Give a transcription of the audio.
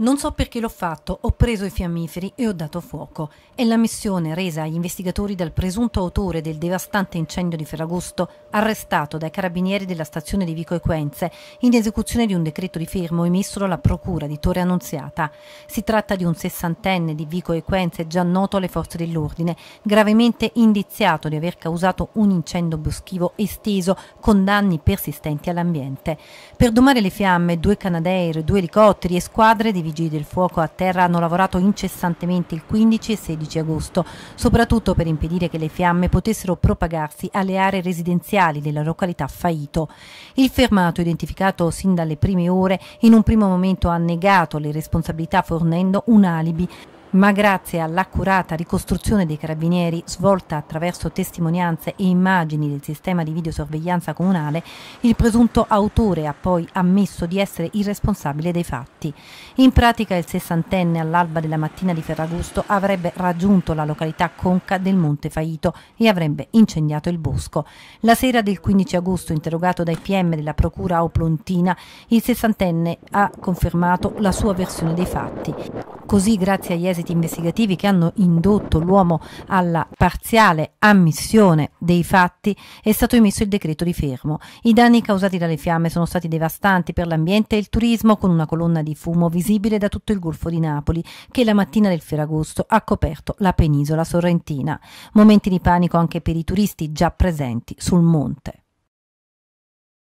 Non so perché l'ho fatto, ho preso i fiammiferi e ho dato fuoco. È la missione resa agli investigatori dal presunto autore del devastante incendio di Ferragosto, arrestato dai carabinieri della stazione di Vico Equenze, in esecuzione di un decreto di fermo emesso dalla procura di Torre Annunziata. Si tratta di un sessantenne di Vico Equenze già noto alle forze dell'ordine, gravemente indiziato di aver causato un incendio boschivo esteso con danni persistenti all'ambiente. Per domare le fiamme, due Canadair, due elicotteri e squadre di Vigili del Fuoco a terra hanno lavorato incessantemente il 15 e 16 agosto, soprattutto per impedire che le fiamme potessero propagarsi alle aree residenziali della località Faito. Il fermato, identificato sin dalle prime ore, in un primo momento ha negato le responsabilità fornendo un alibi ma grazie all'accurata ricostruzione dei carabinieri svolta attraverso testimonianze e immagini del sistema di videosorveglianza comunale, il presunto autore ha poi ammesso di essere il responsabile dei fatti. In pratica il sessantenne all'alba della mattina di Ferragosto avrebbe raggiunto la località Conca del Monte Faito e avrebbe incendiato il bosco. La sera del 15 agosto, interrogato dai PM della procura Oplontina, il sessantenne ha confermato la sua versione dei fatti. Così grazie agli esiti investigativi che hanno indotto l'uomo alla parziale ammissione dei fatti è stato emesso il decreto di fermo. I danni causati dalle fiamme sono stati devastanti per l'ambiente e il turismo con una colonna di fumo visibile da tutto il Golfo di Napoli che la mattina del Ferragosto ha coperto la penisola sorrentina. Momenti di panico anche per i turisti già presenti sul monte.